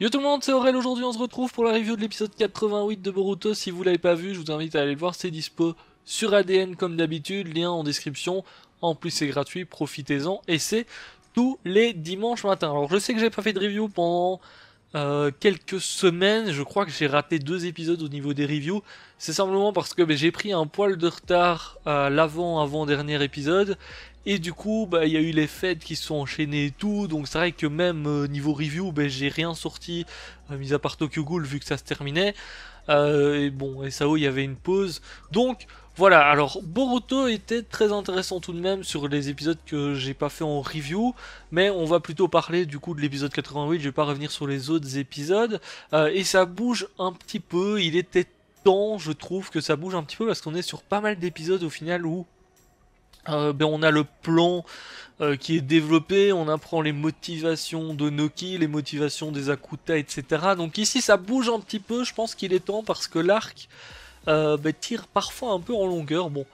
Yo tout le monde, c'est Aurel, aujourd'hui on se retrouve pour la review de l'épisode 88 de Boruto, si vous l'avez pas vu, je vous invite à aller le voir, c'est dispo sur ADN comme d'habitude, lien en description, en plus c'est gratuit, profitez-en, et c'est tous les dimanches matin. Alors je sais que j'ai pas fait de review pendant euh, quelques semaines, je crois que j'ai raté deux épisodes au niveau des reviews. C'est simplement parce que ben, j'ai pris un poil de retard à l'avant-avant-dernier épisode. Et du coup, ben, il y a eu les fêtes qui sont enchaînées et tout. Donc c'est vrai que même euh, niveau review, ben, j'ai rien sorti, euh, mis à part Tokyo Ghoul vu que ça se terminait. et bon, SAO, il y avait une pause. Donc voilà, alors Boruto était très intéressant tout de même sur les épisodes que j'ai pas fait en review, mais on va plutôt parler du coup de l'épisode 88, je vais pas revenir sur les autres épisodes, euh, et ça bouge un petit peu, il était temps je trouve que ça bouge un petit peu parce qu'on est sur pas mal d'épisodes au final où euh, ben, on a le plan euh, qui est développé, on apprend les motivations de Noki, les motivations des Akuta, etc. Donc ici ça bouge un petit peu, je pense qu'il est temps parce que l'arc euh, tire parfois un peu en longueur. Bon,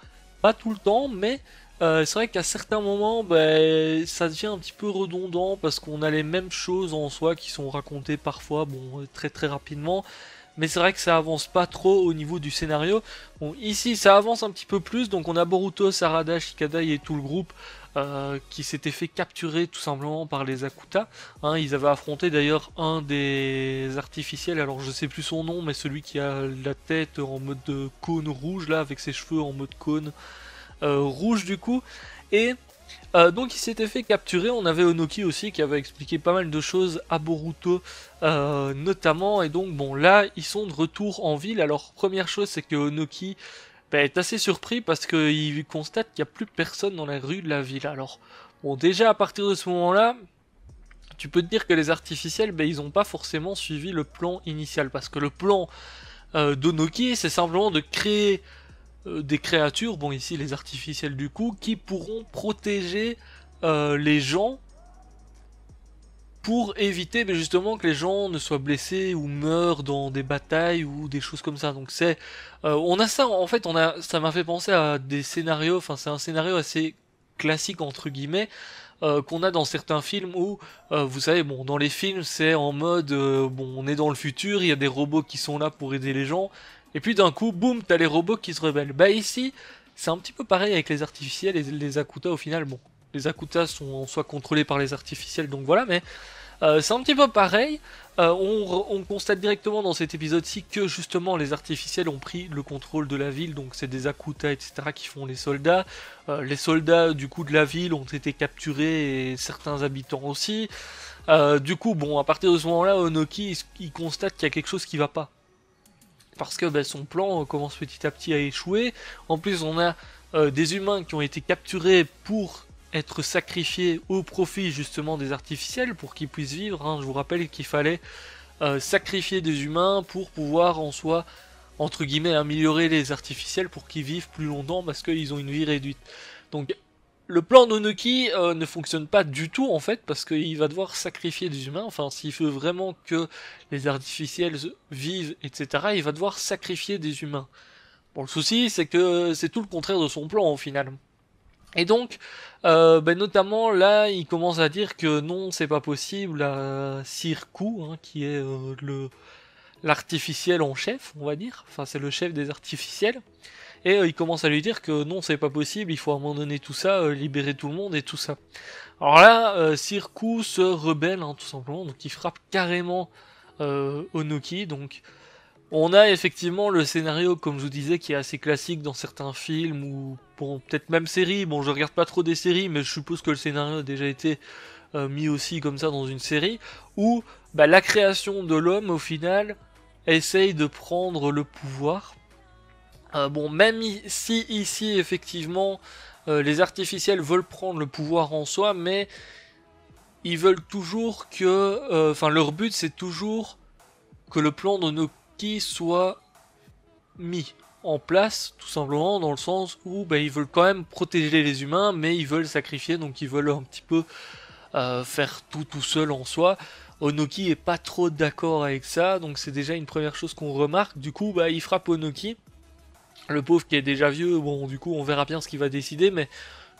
pas tout le temps, mais euh, c'est vrai qu'à certains moments, ben, ça devient un petit peu redondant parce qu'on a les mêmes choses en soi qui sont racontées parfois, bon, euh, très très rapidement mais c'est vrai que ça avance pas trop au niveau du scénario. Bon, ici, ça avance un petit peu plus, donc on a Boruto, Sarada, Shikadai et tout le groupe euh, qui s'était fait capturer tout simplement par les Akuta. Hein, ils avaient affronté d'ailleurs un des artificiels, alors je sais plus son nom, mais celui qui a la tête en mode de cône rouge, là, avec ses cheveux en mode cône euh, rouge du coup. Et euh, donc il s'était fait capturer, on avait Onoki aussi qui avait expliqué pas mal de choses à Boruto euh, notamment, et donc bon là ils sont de retour en ville, alors première chose c'est que Onoki bah, est assez surpris parce qu'il constate qu'il n'y a plus personne dans la rue de la ville, alors bon déjà à partir de ce moment là, tu peux te dire que les artificiels, bah, ils n'ont pas forcément suivi le plan initial, parce que le plan euh, d'Onoki c'est simplement de créer euh, des créatures, bon ici les artificiels du coup, qui pourront protéger euh, les gens pour éviter mais ben, justement que les gens ne soient blessés ou meurent dans des batailles ou des choses comme ça. Donc c'est, euh, on a ça en fait, ça m'a fait penser à des scénarios. Enfin c'est un scénario assez classique entre guillemets qu'on a dans certains films où vous savez bon dans les films c'est en mode bon on est dans le futur il y a des robots qui sont là pour aider les gens et puis d'un coup, boum, t'as les robots qui se rebellent. Bah ici, c'est un petit peu pareil avec les artificiels et les Akuta au final. Bon, les Akuta sont en soi contrôlés par les artificiels, donc voilà, mais euh, c'est un petit peu pareil. Euh, on, constate directement dans cet épisode-ci que justement les artificiels ont pris le contrôle de la ville, donc c'est des Akuta, etc., qui font les soldats. Euh, les soldats du coup de la ville ont été capturés et certains habitants aussi. du coup, bon, à partir de ce moment-là, Onoki il constate qu'il y a quelque chose qui va pas parce que ben, son plan euh, commence petit à petit à échouer. En plus, on a euh, des humains qui ont été capturés pour être sacrifiés au profit justement des artificiels pour qu'ils puissent vivre. Hein. Je vous rappelle qu'il fallait euh, sacrifier des humains pour pouvoir en soi entre guillemets améliorer les artificiels pour qu'ils vivent plus longtemps parce qu'ils ont une vie réduite. Donc le plan d'Onoki euh, ne fonctionne pas du tout en fait parce qu'il va devoir sacrifier des humains. Enfin, s'il veut vraiment que les artificiels vivent, etc., il va devoir sacrifier des humains. Bon, le souci c'est que c'est tout le contraire de son plan au final. Et donc, euh, ben, notamment là, il commence à dire que non, c'est pas possible à Sirku, hein, qui est euh, le l'artificiel en chef, on va dire. Enfin, c'est le chef des artificiels et euh, il commence à lui dire que non, c'est pas possible, il faut abandonner tout ça, euh, libérer tout le monde et tout ça. Alors là, Circou euh, se rebelle, hein, tout simplement, donc il frappe carrément Onoki, donc... On a effectivement le scénario, comme je vous disais, qui est assez classique dans certains films ou peut-être même séries. Bon, je regarde pas trop des séries, mais je suppose que le scénario a déjà été mis aussi comme ça dans une série, où bah, la création de l'homme, au final, essaye de prendre le pouvoir euh, bon, même si ici, effectivement, euh, les artificiels veulent prendre le pouvoir en soi, mais ils veulent toujours que... Euh, enfin, leur but, c'est toujours que le plan d'Onoki soit mis en place, tout simplement, dans le sens où ben, ils veulent quand même protéger les humains, mais ils veulent sacrifier, donc ils veulent un petit peu faire tout tout seul en soi. Onoki est pas trop d'accord avec ça, donc c'est déjà une première chose qu'on remarque. Du coup, bah, il frappe Onoki. Le pauvre qui est déjà vieux, bon, du coup, on verra bien ce qu'il va décider, mais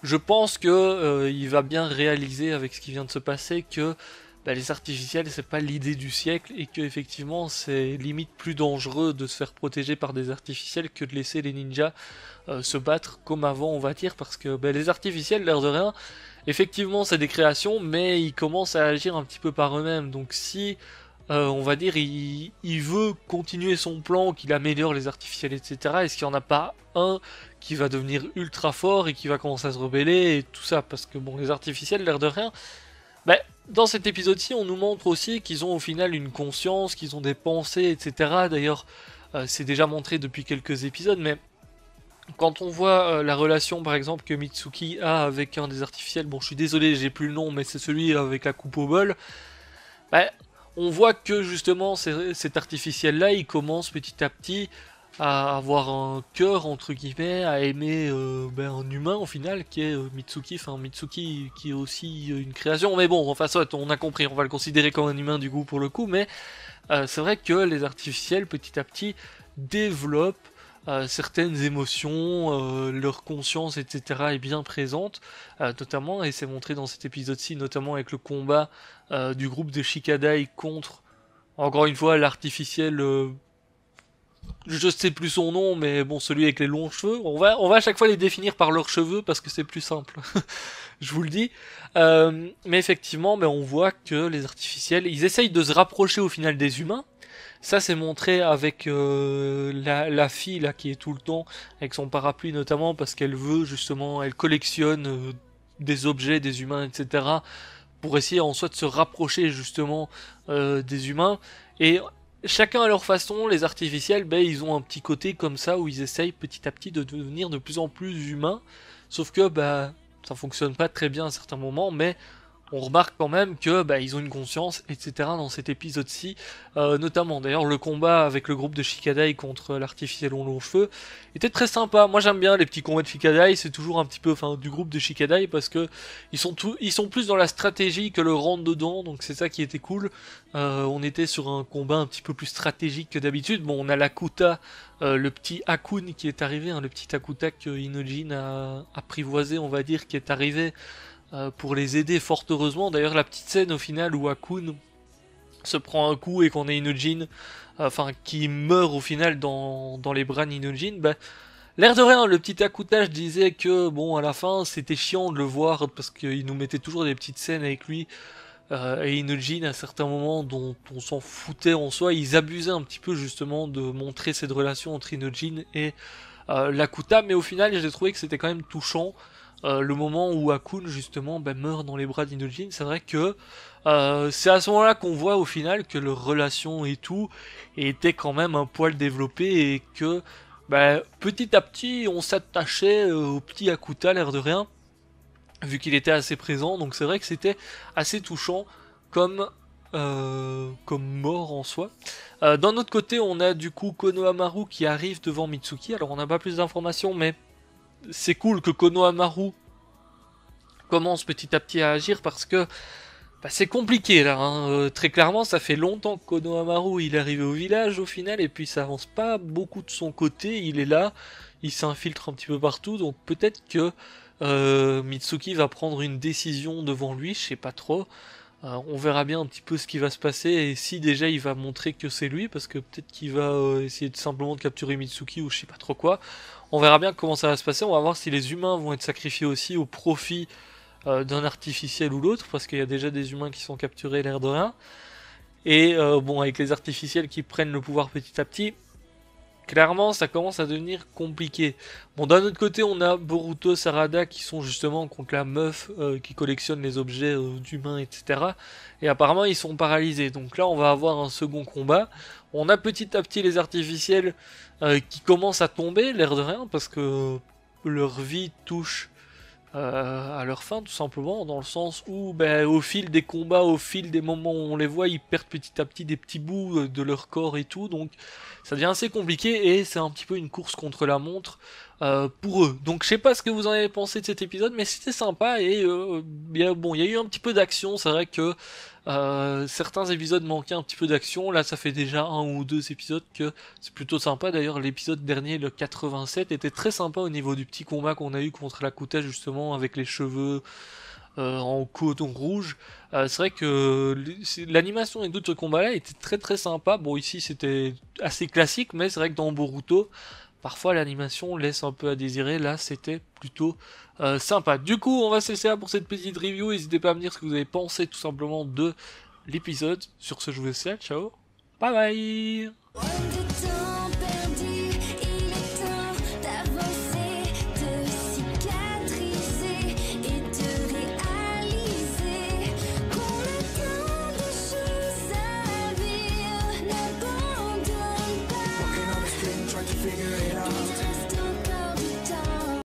je pense que euh, il va bien réaliser avec ce qui vient de se passer que bah, les artificiels c'est pas l'idée du siècle et que effectivement c'est limite plus dangereux de se faire protéger par des artificiels que de laisser les ninjas euh, se battre comme avant on va dire parce que bah, les artificiels l'air de rien effectivement c'est des créations mais ils commencent à agir un petit peu par eux-mêmes donc si euh, on va dire, il, veut continuer son plan, qu'il améliore les artificiels, etc. Est-ce qu'il n'y en a pas un qui va devenir ultra fort et qui va commencer à se rebeller et tout ça Parce que bon, les artificiels, l'air de rien. Bah, dans cet épisode-ci, on nous montre aussi qu'ils ont au final une conscience, qu'ils ont des pensées, etc. D'ailleurs, euh, c'est déjà montré depuis quelques épisodes, mais quand on voit euh, la relation par exemple que Mitsuki a avec un des artificiels, bon je suis désolé j'ai plus le nom mais c'est celui avec la coupe au bol, bah, on voit que justement cet artificiel-là, il commence petit à petit à avoir un cœur entre guillemets, à aimer euh, ben, un humain au final qui est euh, Mitsuki, enfin Mitsuki qui est aussi euh, une création, mais bon, enfin soit on a compris, on va le considérer comme un humain du coup pour le coup, mais c'est vrai que les artificiels petit à petit développent certaines émotions, euh, leur conscience, etc. est bien présente, euh, notamment, et c'est montré dans cet épisode-ci, notamment avec le combat euh, du groupe des Shikadai contre, encore une fois, l'artificiel... je sais plus son nom, mais bon, celui avec les longs cheveux. On va, on va à chaque fois les définir par leurs cheveux parce que c'est plus simple. je vous le dis. mais effectivement, mais ben, on voit que les artificiels, ils essayent de se rapprocher au final des humains, ça, c'est montré avec euh, la, fille là qui est tout le temps avec son parapluie notamment parce qu'elle veut justement, elle collectionne euh, des objets des humains, etc. pour essayer en soi de se rapprocher justement euh, des humains et Chacun à leur façon, les artificiels, ben, ils ont un petit côté comme ça où ils essayent petit à petit de devenir de plus en plus humains. Sauf que, bah, ben, ça fonctionne pas très bien à certains moments, mais on remarque quand même que bah, ils ont une conscience, etc. dans cet épisode-ci, euh, notamment. D'ailleurs, le combat avec le groupe de Shikadai contre l'artificiel long long feu était très sympa. Moi, j'aime bien les petits combats de Shikadai. C'est toujours un petit peu, du groupe de Shikadai parce que ils sont plus dans la stratégie que le rentre dedans. Donc c'est ça qui était cool. Euh, on était sur un combat un petit peu plus stratégique que d'habitude. Bon, on a l'Akuta, euh, le petit Hakun qui est arrivé, hein, le petit Akuta que Inojin a apprivoisé, on va dire, qui est arrivé. Euh, pour les aider fort heureusement. D'ailleurs la petite scène au final où Akun se prend un coup et qu'on a Inojin, enfin qui meurt au final dans, les bras d'Inojin, bah, L'air de rien, le petit accoutage disait que, bon, à la fin, c'était chiant de le voir parce qu'il nous mettait toujours des petites scènes avec lui euh, et Inojin à certains moments dont on s'en foutait en soi. Ils abusaient un petit peu justement de montrer cette relation entre Inojin et euh, Lakuta, mais au final, j'ai trouvé que c'était quand même touchant euh, le moment où Akun justement ben, meurt dans les bras d'Inojin, c'est vrai que euh, c'est à ce moment-là qu'on voit au final que leur relation et tout était quand même un poil développé et que ben, petit à petit on s'attachait euh, au petit Akuta l'air de rien, vu qu'il était assez présent, donc c'est vrai que c'était assez touchant comme comme mort en soi. D'un autre côté, on a du coup Konohamaru qui arrive devant Mitsuki. Alors, on n'a pas plus d'informations, mais c'est cool que Konohamaru commence petit à petit à agir parce que bah, c'est compliqué là. Hein. Euh, très clairement, ça fait longtemps que Kono il est arrivé au village au final et puis ça avance pas beaucoup de son côté. Il est là, il s'infiltre un petit peu partout, donc peut-être que euh, Mitsuki va prendre une décision devant lui, je sais pas trop. Euh, on verra bien un petit peu ce qui va se passer et si déjà il va montrer que c'est lui, parce que peut-être qu'il va euh, essayer de simplement de capturer Mitsuki ou je sais pas trop quoi. On verra bien comment ça va se passer, on va voir si les humains vont être sacrifiés aussi au profit euh, d'un artificiel ou l'autre, parce qu'il y a déjà des humains qui sont capturés l'air de rien. Et bon, avec les artificiels qui prennent le pouvoir petit à petit, clairement, ça commence à devenir compliqué. Bon, d'un autre côté, on a Boruto, Sarada qui sont justement contre la meuf euh, qui collectionne les objets euh, d'humains, etc. Et apparemment, ils sont paralysés. Donc là, on va avoir un second combat. On a petit à petit les artificiels euh, qui commencent à tomber, l'air de rien, parce que leur vie touche euh, à leur fin, tout simplement, dans le sens où, ben, au fil des combats, au fil des moments où on les voit, ils perdent petit à petit des petits bouts euh, de leur corps et tout, donc ça devient assez compliqué et c'est un petit peu une course contre la montre euh, pour eux. Donc je sais pas ce que vous en avez pensé de cet épisode, mais c'était sympa et bien euh, bon, il y a eu un petit peu d'action. C'est vrai que euh, certains épisodes manquaient un petit peu d'action. Là, ça fait déjà un ou deux épisodes que c'est plutôt sympa. D'ailleurs, l'épisode dernier, le 87, était très sympa au niveau du petit combat qu'on a eu contre la Kouta justement avec les cheveux. en coton rouge. c'est vrai que l'animation et d'autres combats là étaient très très sympa. Bon ici c'était assez classique, mais c'est vrai que dans Boruto, Parfois l'animation laisse un peu à désirer, là c'était plutôt euh, sympa. Du coup on va cesser là pour cette petite review, n'hésitez pas à me dire ce que vous avez pensé tout simplement de l'épisode. Sur ce je vous laisse ciao, bye bye